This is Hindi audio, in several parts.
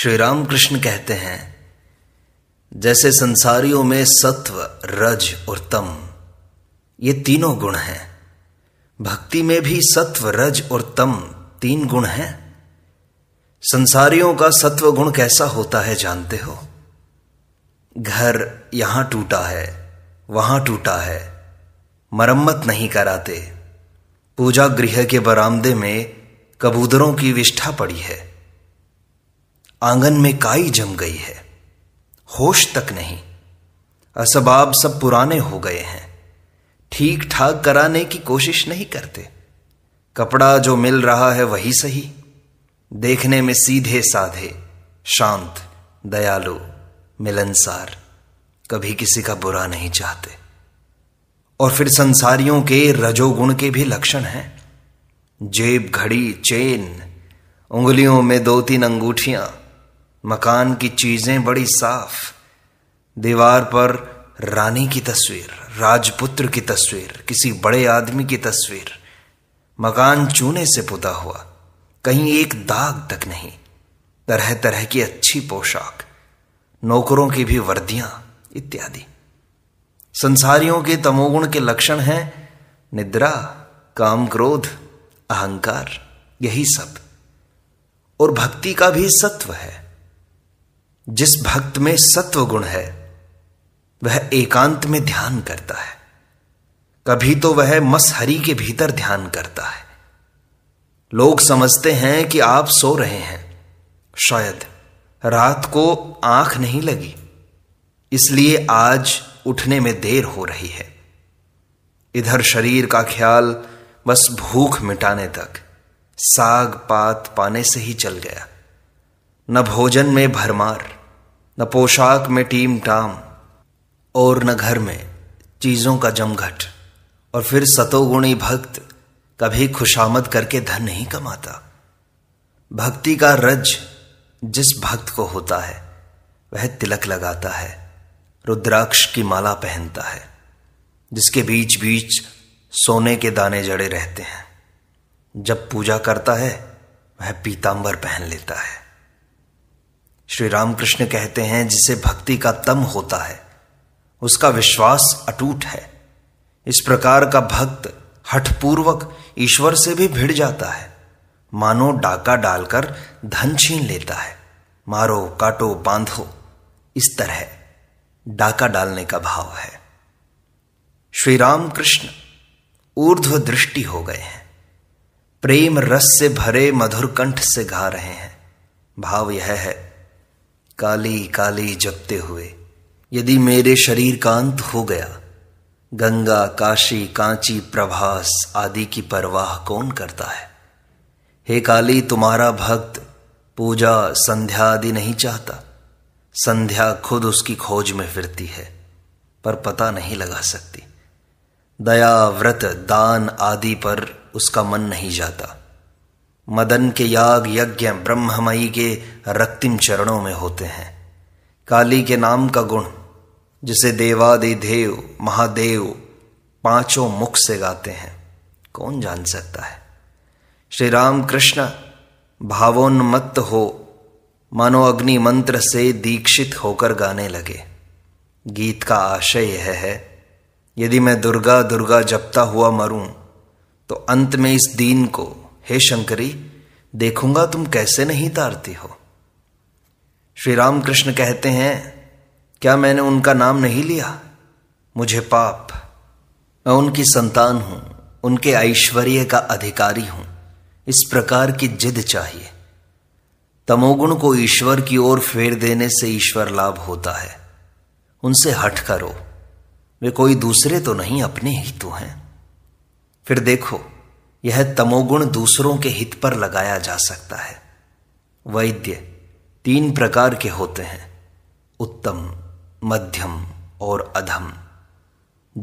श्री रामकृष्ण कहते हैं जैसे संसारियों में सत्व रज और तम ये तीनों गुण हैं भक्ति में भी सत्व रज और तम तीन गुण हैं संसारियों का सत्व गुण कैसा होता है जानते हो घर यहां टूटा है वहां टूटा है मरम्मत नहीं कराते पूजा गृह के बरामदे में कबूतरों की विष्ठा पड़ी है आंगन में काई जम गई है होश तक नहीं असबाब सब पुराने हो गए हैं ठीक ठाक कराने की कोशिश नहीं करते कपड़ा जो मिल रहा है वही सही देखने में सीधे साधे शांत दयालु मिलनसार कभी किसी का बुरा नहीं चाहते और फिर संसारियों के रजोगुण के भी लक्षण हैं जेब घड़ी चेन उंगलियों में दो तीन अंगूठियां मकान की चीजें बड़ी साफ दीवार पर रानी की तस्वीर राजपुत्र की तस्वीर किसी बड़े आदमी की तस्वीर मकान चूने से पुता हुआ कहीं एक दाग तक नहीं तरह तरह की अच्छी पोशाक नौकरों की भी वर्दियां इत्यादि संसारियों के तमोगुण के लक्षण हैं निद्रा काम क्रोध अहंकार यही सब और भक्ति का भी सत्व है जिस भक्त में सत्व गुण है वह एकांत में ध्यान करता है कभी तो वह मस के भीतर ध्यान करता है लोग समझते हैं कि आप सो रहे हैं शायद रात को आंख नहीं लगी इसलिए आज उठने में देर हो रही है इधर शरीर का ख्याल बस भूख मिटाने तक साग पात पाने से ही चल गया न भोजन में भरमार न पोशाक में टीम टाम और न घर में चीज़ों का जमघट और फिर सतोगुणी भक्त कभी खुशामद करके धन नहीं कमाता भक्ति का रज जिस भक्त को होता है वह तिलक लगाता है रुद्राक्ष की माला पहनता है जिसके बीच बीच सोने के दाने जड़े रहते हैं जब पूजा करता है वह पीतांबर पहन लेता है श्री रामकृष्ण कहते हैं जिसे भक्ति का तम होता है उसका विश्वास अटूट है इस प्रकार का भक्त हठपूर्वक ईश्वर से भी भिड़ जाता है मानो डाका डालकर धन छीन लेता है मारो काटो बांधो इस तरह डाका डालने का भाव है श्री राम कृष्ण ऊर्ध्व दृष्टि हो गए हैं प्रेम रस से भरे मधुर कंठ से गा रहे हैं भाव यह है काली काली जपते हुए यदि मेरे शरीर का अंत हो गया गंगा काशी कांची प्रभास आदि की परवाह कौन करता है हे काली तुम्हारा भक्त पूजा संध्या आदि नहीं चाहता संध्या खुद उसकी खोज में फिरती है पर पता नहीं लगा सकती दया व्रत दान आदि पर उसका मन नहीं जाता मदन के याग यज्ञ ब्रह्ममयी के रक्तिम चरणों में होते हैं काली के नाम का गुण जिसे देवादि देव महादेव पांचों मुख से गाते हैं कौन जान सकता है श्री राम कृष्ण भावोन्मत्त हो मानो अग्नि मंत्र से दीक्षित होकर गाने लगे गीत का आशय यह है यदि मैं दुर्गा दुर्गा जपता हुआ मरूं तो अंत में इस दीन को हे शंकरी देखूंगा तुम कैसे नहीं तारती हो श्री रामकृष्ण कहते हैं क्या मैंने उनका नाम नहीं लिया मुझे पाप मैं उनकी संतान हूं उनके ऐश्वर्य का अधिकारी हूं इस प्रकार की जिद चाहिए तमोगुण को ईश्वर की ओर फेर देने से ईश्वर लाभ होता है उनसे हट करो वे कोई दूसरे तो नहीं अपने ही तो हैं फिर देखो यह तमोगुण दूसरों के हित पर लगाया जा सकता है वैद्य तीन प्रकार के होते हैं उत्तम मध्यम और अधम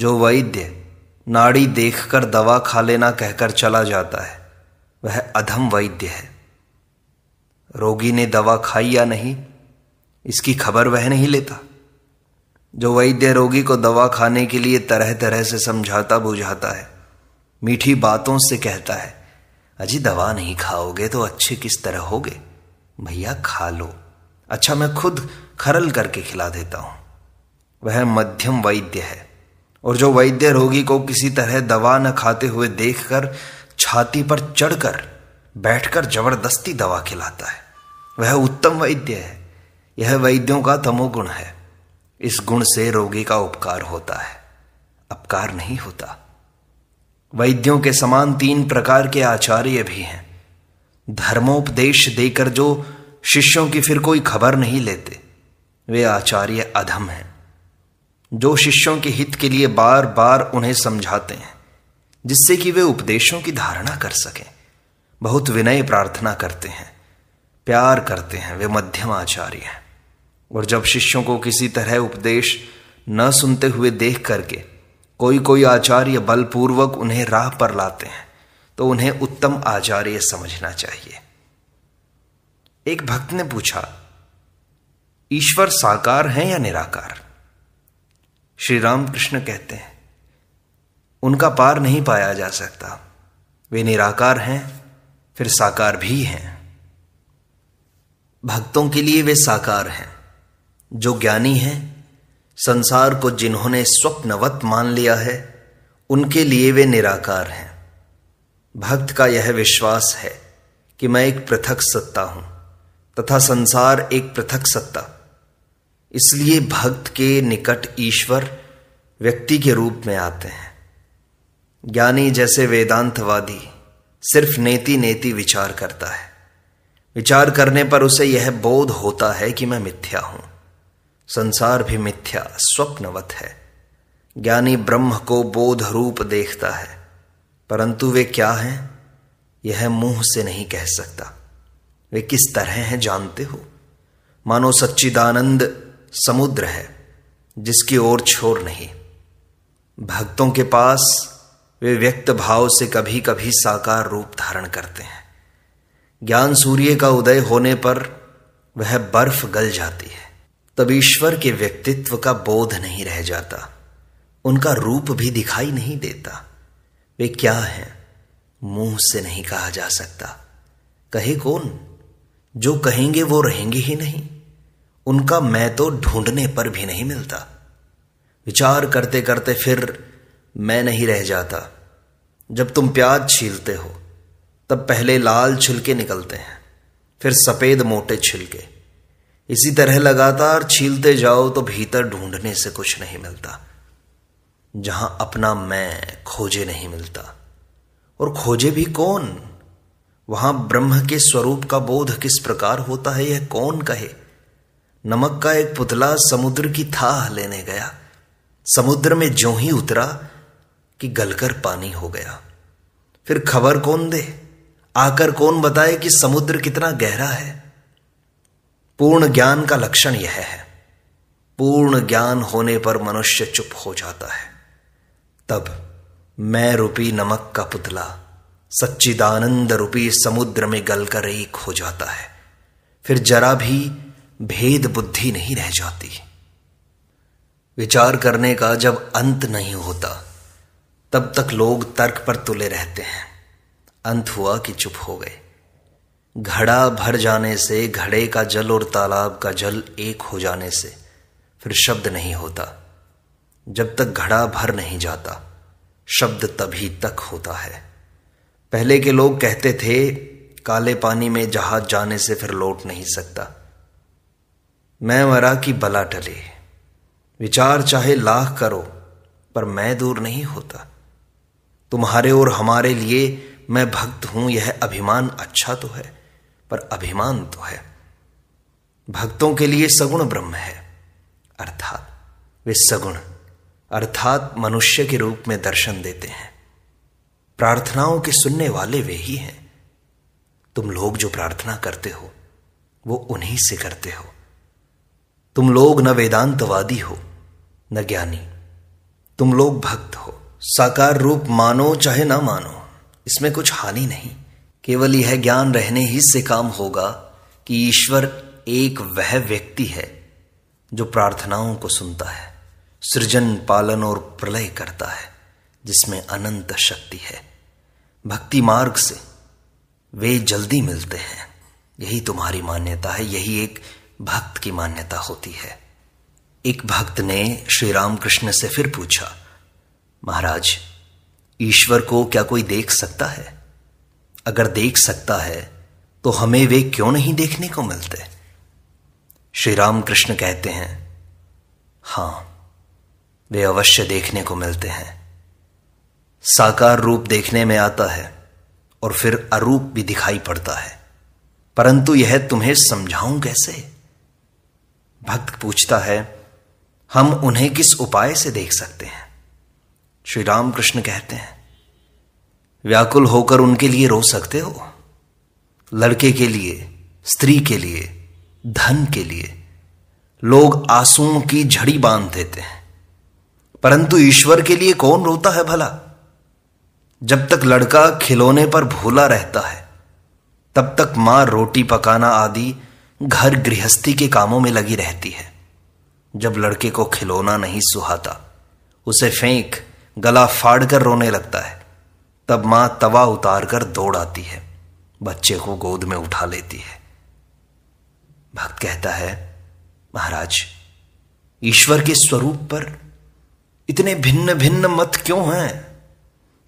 जो वैद्य नाड़ी देखकर दवा खा लेना कहकर चला जाता है वह अधम वैद्य है रोगी ने दवा खाई या नहीं इसकी खबर वह नहीं लेता जो वैद्य रोगी को दवा खाने के लिए तरह तरह से समझाता बुझाता है मीठी बातों से कहता है अजी दवा नहीं खाओगे तो अच्छे किस तरह होगे भैया खा लो अच्छा मैं खुद खरल करके खिला देता हूं वह मध्यम वैद्य है और जो वैद्य रोगी को किसी तरह दवा न खाते हुए देखकर छाती पर चढ़कर बैठकर जबरदस्ती दवा खिलाता है वह उत्तम वैद्य है यह वैद्यों का तमोगुण है इस गुण से रोगी का उपकार होता है अपकार नहीं होता वैद्यों के समान तीन प्रकार के आचार्य भी हैं धर्मोपदेश देकर जो शिष्यों की फिर कोई खबर नहीं लेते वे आचार्य अधम हैं जो शिष्यों के हित के लिए बार बार उन्हें समझाते हैं जिससे कि वे उपदेशों की धारणा कर सकें बहुत विनय प्रार्थना करते हैं प्यार करते हैं वे मध्यम आचार्य हैं और जब शिष्यों को किसी तरह उपदेश न सुनते हुए देख करके कोई कोई आचार्य बलपूर्वक उन्हें राह पर लाते हैं तो उन्हें उत्तम आचार्य समझना चाहिए एक भक्त ने पूछा ईश्वर साकार है या निराकार श्री रामकृष्ण कहते हैं उनका पार नहीं पाया जा सकता वे निराकार हैं फिर साकार भी हैं भक्तों के लिए वे साकार हैं जो ज्ञानी हैं संसार को जिन्होंने स्वप्नवत मान लिया है उनके लिए वे निराकार हैं भक्त का यह विश्वास है कि मैं एक पृथक सत्ता हूं तथा संसार एक पृथक सत्ता इसलिए भक्त के निकट ईश्वर व्यक्ति के रूप में आते हैं ज्ञानी जैसे वेदांतवादी सिर्फ नेति नेति विचार करता है विचार करने पर उसे यह बोध होता है कि मैं मिथ्या हूं संसार भी मिथ्या स्वप्नवत है ज्ञानी ब्रह्म को बोध रूप देखता है परंतु वे क्या हैं यह मुंह से नहीं कह सकता वे किस तरह हैं जानते हो मानो सच्चिदानंद समुद्र है जिसकी ओर छोर नहीं भक्तों के पास वे व्यक्त भाव से कभी कभी साकार रूप धारण करते हैं ज्ञान सूर्य का उदय होने पर वह बर्फ गल जाती है तब ईश्वर के व्यक्तित्व का बोध नहीं रह जाता उनका रूप भी दिखाई नहीं देता वे क्या हैं मुंह से नहीं कहा जा सकता कहे कौन जो कहेंगे वो रहेंगे ही नहीं उनका मैं तो ढूंढने पर भी नहीं मिलता विचार करते करते फिर मैं नहीं रह जाता जब तुम प्याज छीलते हो तब पहले लाल छिलके निकलते हैं फिर सफ़ेद मोटे छिलके इसी तरह लगातार छीलते जाओ तो भीतर ढूंढने से कुछ नहीं मिलता जहां अपना मैं खोजे नहीं मिलता और खोजे भी कौन वहां ब्रह्म के स्वरूप का बोध किस प्रकार होता है यह कौन कहे नमक का एक पुतला समुद्र की थाह लेने गया समुद्र में जो ही उतरा कि गलकर पानी हो गया फिर खबर कौन दे आकर कौन बताए कि समुद्र कितना गहरा है पूर्ण ज्ञान का लक्षण यह है पूर्ण ज्ञान होने पर मनुष्य चुप हो जाता है तब मैं रूपी नमक का पुतला सच्चिदानंद रूपी समुद्र में गलकर एक हो जाता है फिर जरा भी भेद बुद्धि नहीं रह जाती विचार करने का जब अंत नहीं होता तब तक लोग तर्क पर तुले रहते हैं अंत हुआ कि चुप हो गए घड़ा भर जाने से घड़े का जल और तालाब का जल एक हो जाने से फिर शब्द नहीं होता जब तक घड़ा भर नहीं जाता शब्द तभी तक होता है पहले के लोग कहते थे काले पानी में जहाज जाने से फिर लौट नहीं सकता मैं मरा कि बला टले विचार चाहे लाख करो पर मैं दूर नहीं होता तुम्हारे और हमारे लिए मैं भक्त हूं यह अभिमान अच्छा तो है पर अभिमान तो है भक्तों के लिए सगुण ब्रह्म है अर्थात वे सगुण अर्थात मनुष्य के रूप में दर्शन देते हैं प्रार्थनाओं के सुनने वाले वे ही हैं तुम लोग जो प्रार्थना करते हो वो उन्हीं से करते हो तुम लोग न वेदांतवादी हो न ज्ञानी तुम लोग भक्त हो साकार रूप मानो चाहे ना मानो इसमें कुछ हानि नहीं केवल यह ज्ञान रहने ही से काम होगा कि ईश्वर एक वह व्यक्ति है जो प्रार्थनाओं को सुनता है सृजन पालन और प्रलय करता है जिसमें अनंत शक्ति है भक्ति मार्ग से वे जल्दी मिलते हैं यही तुम्हारी मान्यता है यही एक भक्त की मान्यता होती है एक भक्त ने श्री रामकृष्ण से फिर पूछा महाराज ईश्वर को क्या कोई देख सकता है अगर देख सकता है तो हमें वे क्यों नहीं देखने को मिलते श्री राम कृष्ण कहते हैं हां वे अवश्य देखने को मिलते हैं साकार रूप देखने में आता है और फिर अरूप भी दिखाई पड़ता है परंतु यह तुम्हें समझाऊं कैसे भक्त पूछता है हम उन्हें किस उपाय से देख सकते हैं श्री रामकृष्ण कहते हैं व्याकुल होकर उनके लिए रो सकते हो लड़के के लिए स्त्री के लिए धन के लिए लोग आंसुओं की झड़ी बांध देते हैं परंतु ईश्वर के लिए कौन रोता है भला जब तक लड़का खिलौने पर भूला रहता है तब तक मां रोटी पकाना आदि घर गृहस्थी के कामों में लगी रहती है जब लड़के को खिलौना नहीं सुहाता उसे फेंक गला फाड़ कर रोने लगता है तब मां तवा उतार कर दौड़ आती है बच्चे को गोद में उठा लेती है भक्त कहता है महाराज ईश्वर के स्वरूप पर इतने भिन्न भिन्न मत क्यों हैं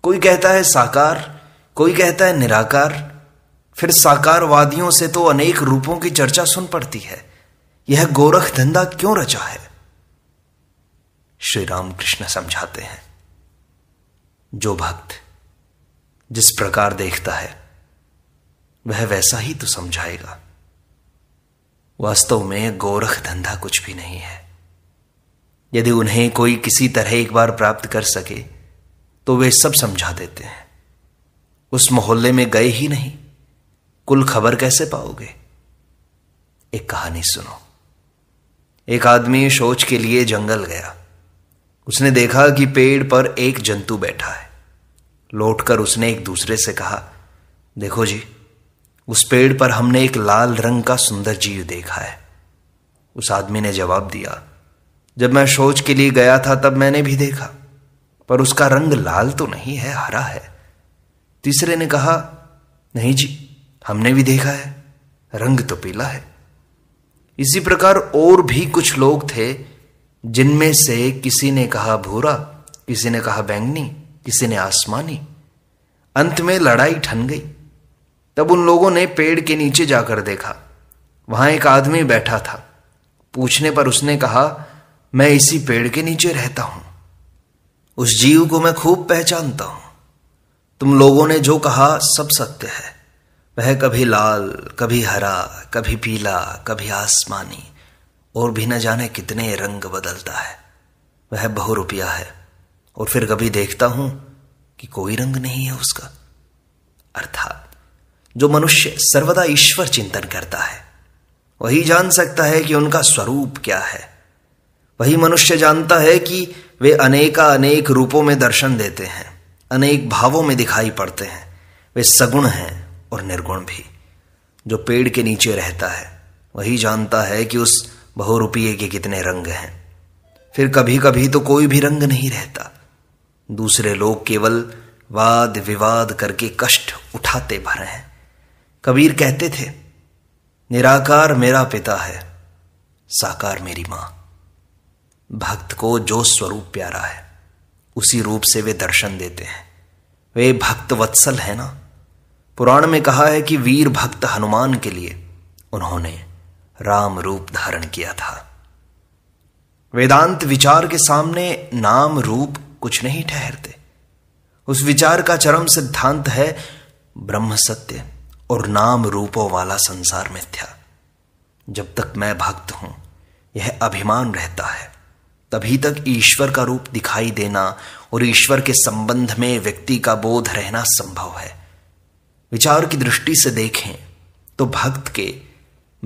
कोई कहता है साकार कोई कहता है निराकार फिर साकारवादियों से तो अनेक रूपों की चर्चा सुन पड़ती है यह गोरख धंधा क्यों रचा है श्री रामकृष्ण समझाते हैं जो भक्त जिस प्रकार देखता है वह वैसा ही तो समझाएगा वास्तव में गोरख धंधा कुछ भी नहीं है यदि उन्हें कोई किसी तरह एक बार प्राप्त कर सके तो वे सब समझा देते हैं उस मोहल्ले में गए ही नहीं कुल खबर कैसे पाओगे एक कहानी सुनो एक आदमी शोच के लिए जंगल गया उसने देखा कि पेड़ पर एक जंतु बैठा है लौटकर उसने एक दूसरे से कहा देखो जी उस पेड़ पर हमने एक लाल रंग का सुंदर जीव देखा है उस आदमी ने जवाब दिया जब मैं शौच के लिए गया था तब मैंने भी देखा पर उसका रंग लाल तो नहीं है हरा है तीसरे ने कहा नहीं जी हमने भी देखा है रंग तो पीला है इसी प्रकार और भी कुछ लोग थे जिनमें से किसी ने कहा भूरा किसी ने कहा बैंगनी किसी ने आसमानी अंत में लड़ाई ठन गई तब उन लोगों ने पेड़ के नीचे जाकर देखा वहां एक आदमी बैठा था पूछने पर उसने कहा मैं इसी पेड़ के नीचे रहता हूं उस जीव को मैं खूब पहचानता हूं तुम लोगों ने जो कहा सब सत्य है वह कभी लाल कभी हरा कभी पीला कभी आसमानी और भी न जाने कितने रंग बदलता है वह बहु रुपया है और फिर कभी देखता हूं कि कोई रंग नहीं है उसका अर्थात जो मनुष्य सर्वदा ईश्वर चिंतन करता है वही जान सकता है कि उनका स्वरूप क्या है वही मनुष्य जानता है कि वे अनेका अनेक रूपों में दर्शन देते हैं अनेक भावों में दिखाई पड़ते हैं वे सगुण हैं और निर्गुण भी जो पेड़ के नीचे रहता है वही जानता है कि उस बहुरूपीय के कितने रंग हैं फिर कभी कभी तो कोई भी रंग नहीं रहता दूसरे लोग केवल वाद विवाद करके कष्ट उठाते भर हैं कबीर कहते थे निराकार मेरा पिता है साकार मेरी मां भक्त को जो स्वरूप प्यारा है उसी रूप से वे दर्शन देते हैं वे भक्त वत्सल है ना पुराण में कहा है कि वीर भक्त हनुमान के लिए उन्होंने राम रूप धारण किया था वेदांत विचार के सामने नाम रूप कुछ नहीं ठहरते उस विचार का चरम सिद्धांत है ब्रह्म सत्य और नाम रूपों वाला संसार मिथ्या जब तक मैं भक्त हूं यह अभिमान रहता है तभी तक ईश्वर का रूप दिखाई देना और ईश्वर के संबंध में व्यक्ति का बोध रहना संभव है विचार की दृष्टि से देखें तो भक्त के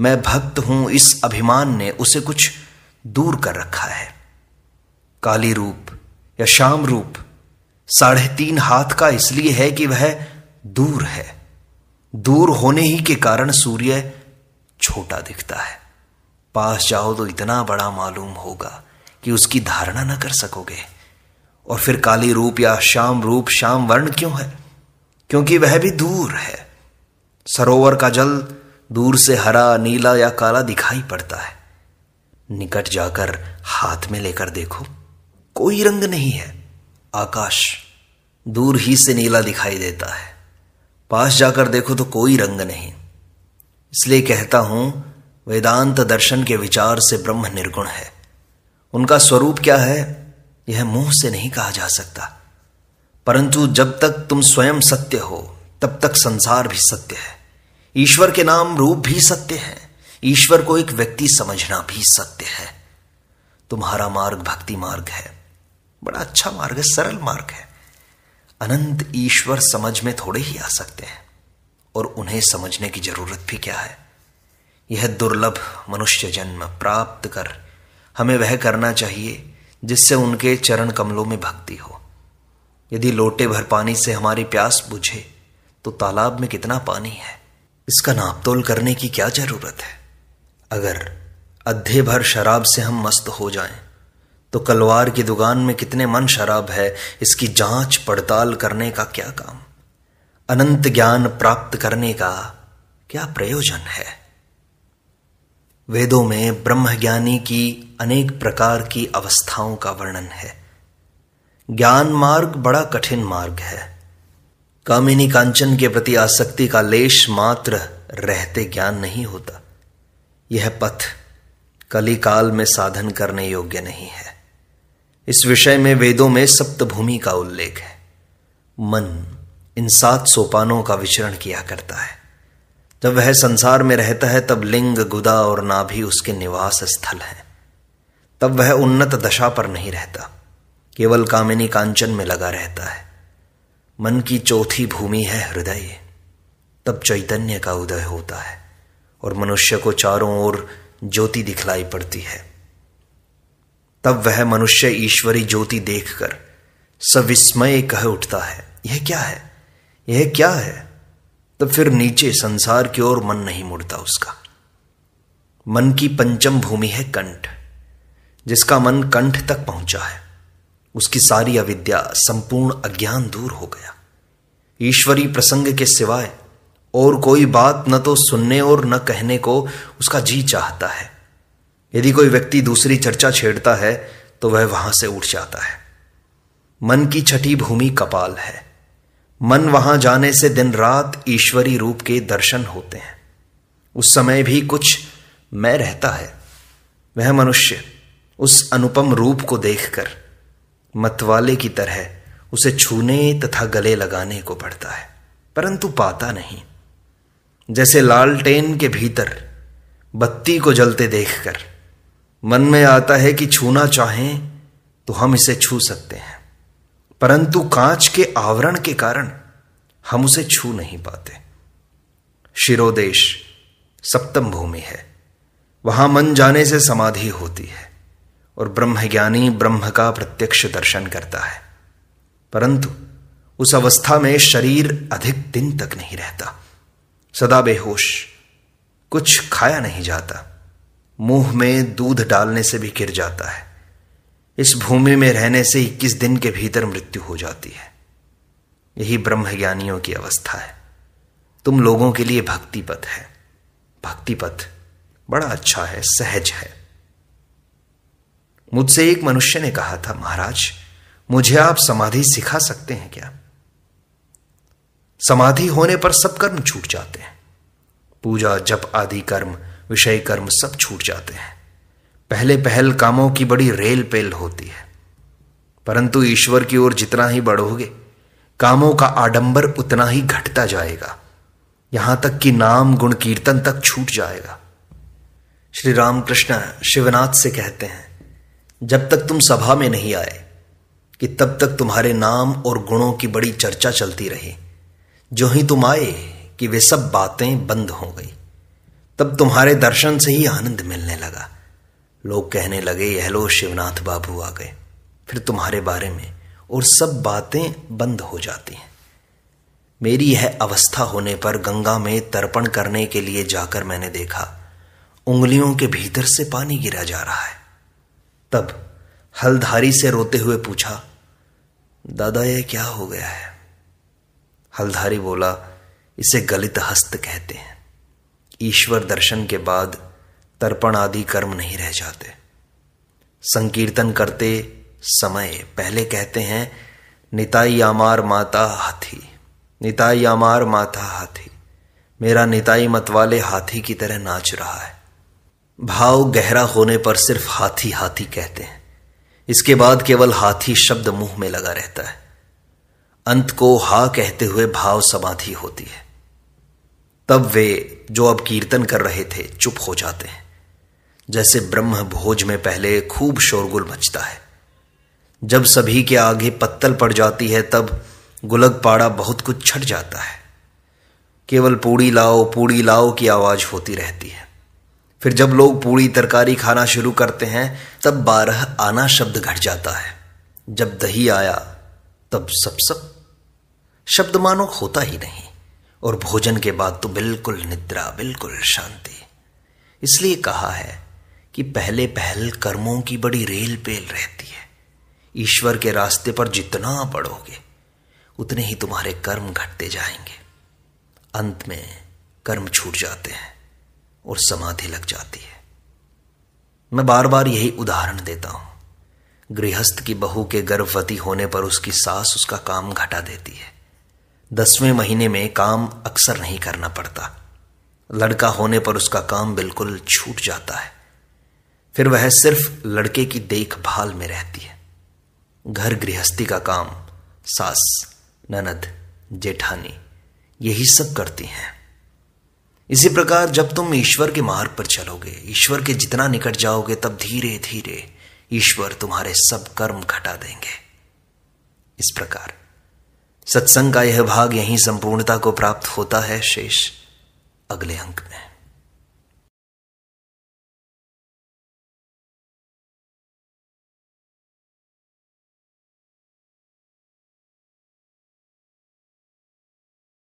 मैं भक्त हूं इस अभिमान ने उसे कुछ दूर कर रखा है काली रूप या शाम रूप साढ़े तीन हाथ का इसलिए है कि वह दूर है दूर होने ही के कारण सूर्य छोटा दिखता है पास जाओ तो इतना बड़ा मालूम होगा कि उसकी धारणा ना कर सकोगे और फिर काली रूप या शाम रूप शाम वर्ण क्यों है क्योंकि वह भी दूर है सरोवर का जल दूर से हरा नीला या काला दिखाई पड़ता है निकट जाकर हाथ में लेकर देखो कोई रंग नहीं है आकाश दूर ही से नीला दिखाई देता है पास जाकर देखो तो कोई रंग नहीं इसलिए कहता हूं वेदांत दर्शन के विचार से ब्रह्म निर्गुण है उनका स्वरूप क्या है यह मुंह से नहीं कहा जा सकता परंतु जब तक तुम स्वयं सत्य हो तब तक संसार भी सत्य है ईश्वर के नाम रूप भी सत्य है ईश्वर को एक व्यक्ति समझना भी सत्य है तुम्हारा मार्ग भक्ति मार्ग है बड़ा अच्छा मार्ग है सरल मार्ग है अनंत ईश्वर समझ में थोड़े ही आ सकते हैं और उन्हें समझने की जरूरत भी क्या है यह दुर्लभ मनुष्य जन्म प्राप्त कर हमें वह करना चाहिए जिससे उनके चरण कमलों में भक्ति हो यदि लोटे भर पानी से हमारी प्यास बुझे तो तालाब में कितना पानी है इसका नापतोल करने की क्या जरूरत है अगर अधे भर शराब से हम मस्त हो जाएं तो कलवार की दुकान में कितने मन शराब है इसकी जांच पड़ताल करने का क्या काम अनंत ज्ञान प्राप्त करने का क्या प्रयोजन है वेदों में ब्रह्मज्ञानी की अनेक प्रकार की अवस्थाओं का वर्णन है ज्ञान मार्ग बड़ा कठिन मार्ग है कामिनी कांचन के प्रति आसक्ति का लेश मात्र रहते ज्ञान नहीं होता यह पथ कलिकाल में साधन करने योग्य नहीं है इस विषय में वेदों में सप्तभूमि का उल्लेख है मन इन सात सोपानों का विचरण किया करता है जब वह संसार में रहता है तब लिंग गुदा और नाभि उसके निवास स्थल है तब वह उन्नत दशा पर नहीं रहता केवल कामिनी कांचन में लगा रहता है मन की चौथी भूमि है हृदय तब चैतन्य का उदय होता है और मनुष्य को चारों ओर ज्योति दिखलाई पड़ती है तब वह मनुष्य ईश्वरी ज्योति देखकर सविस्मय कह उठता है यह क्या है यह क्या है तब फिर नीचे संसार की ओर मन नहीं मुड़ता उसका मन की पंचम भूमि है कंठ जिसका मन कंठ तक पहुंचा है उसकी सारी अविद्या संपूर्ण अज्ञान दूर हो गया ईश्वरी प्रसंग के सिवाय और कोई बात न तो सुनने और न कहने को उसका जी चाहता है यदि कोई व्यक्ति दूसरी चर्चा छेड़ता है तो वह वहां से उठ जाता है मन की छठी भूमि कपाल है मन वहां जाने से दिन रात ईश्वरी रूप के दर्शन होते हैं उस समय भी कुछ मैं रहता है वह मनुष्य उस अनुपम रूप को देखकर मतवाले की तरह उसे छूने तथा गले लगाने को पड़ता है परंतु पाता नहीं जैसे लालटेन के भीतर बत्ती को जलते देखकर मन में आता है कि छूना चाहें तो हम इसे छू सकते हैं परंतु कांच के आवरण के कारण हम उसे छू नहीं पाते शिरोदेश सप्तम भूमि है वहां मन जाने से समाधि होती है और ब्रह्मज्ञानी ब्रह्म का प्रत्यक्ष दर्शन करता है परंतु उस अवस्था में शरीर अधिक दिन तक नहीं रहता सदा बेहोश कुछ खाया नहीं जाता मुंह में दूध डालने से भी गिर जाता है इस भूमि में रहने से इक्कीस दिन के भीतर मृत्यु हो जाती है यही ब्रह्मज्ञानियों की अवस्था है तुम लोगों के लिए भक्ति पथ है भक्ति पथ बड़ा अच्छा है सहज है मुझसे एक मनुष्य ने कहा था महाराज मुझे आप समाधि सिखा सकते हैं क्या समाधि होने पर सब कर्म छूट जाते हैं पूजा जप आदि कर्म विषय कर्म सब छूट जाते हैं पहले पहल कामों की बड़ी रेल पेल होती है परंतु ईश्वर की ओर जितना ही बढ़ोगे कामों का आडंबर उतना ही घटता जाएगा यहां तक कि नाम गुण कीर्तन तक छूट जाएगा श्री रामकृष्ण शिवनाथ से कहते हैं जब तक तुम सभा में नहीं आए कि तब तक तुम्हारे नाम और गुणों की बड़ी चर्चा चलती रही जो ही तुम आए कि वे सब बातें बंद हो गई तब तुम्हारे दर्शन से ही आनंद मिलने लगा लोग कहने लगे हेलो शिवनाथ बाबू आ गए फिर तुम्हारे बारे में और सब बातें बंद हो जाती हैं मेरी यह अवस्था होने पर गंगा में तर्पण करने के लिए जाकर मैंने देखा उंगलियों के भीतर से पानी गिरा जा रहा है तब हलधारी से रोते हुए पूछा दादा यह क्या हो गया है हलधारी बोला इसे गलित हस्त कहते हैं ईश्वर दर्शन के बाद तर्पण आदि कर्म नहीं रह जाते संकीर्तन करते समय पहले कहते हैं निताई आमार माता हाथी निताई आमार माता हाथी मेरा निताई मतवाले हाथी की तरह नाच रहा है भाव गहरा होने पर सिर्फ हाथी हाथी कहते हैं इसके बाद केवल हाथी शब्द मुंह में लगा रहता है अंत को हा कहते हुए भाव समाधि होती है तब वे जो अब कीर्तन कर रहे थे चुप हो जाते हैं जैसे ब्रह्म भोज में पहले खूब शोरगुल मचता है जब सभी के आगे पत्तल पड़ जाती है तब गुलगपाड़ा बहुत कुछ छट जाता है केवल पूड़ी लाओ पूड़ी लाओ की आवाज होती रहती है फिर जब लोग पूड़ी तरकारी खाना शुरू करते हैं तब बारह आना शब्द घट जाता है जब दही आया तब सब सब शब्द मानो होता ही नहीं और भोजन के बाद तो बिल्कुल निद्रा बिल्कुल शांति इसलिए कहा है कि पहले पहल कर्मों की बड़ी रेल पेल रहती है ईश्वर के रास्ते पर जितना पढ़ोगे उतने ही तुम्हारे कर्म घटते जाएंगे अंत में कर्म छूट जाते हैं और समाधि लग जाती है मैं बार बार यही उदाहरण देता हूं गृहस्थ की बहू के गर्भवती होने पर उसकी सास उसका काम घटा देती है दसवें महीने में काम अक्सर नहीं करना पड़ता लड़का होने पर उसका काम बिल्कुल छूट जाता है फिर वह सिर्फ लड़के की देखभाल में रहती है घर गृहस्थी का काम सास ननद जेठानी यही सब करती हैं इसी प्रकार जब तुम ईश्वर के मार्ग पर चलोगे ईश्वर के जितना निकट जाओगे तब धीरे धीरे ईश्वर तुम्हारे सब कर्म घटा देंगे इस प्रकार सत्संग का यह भाग यहीं संपूर्णता को प्राप्त होता है शेष अगले अंक में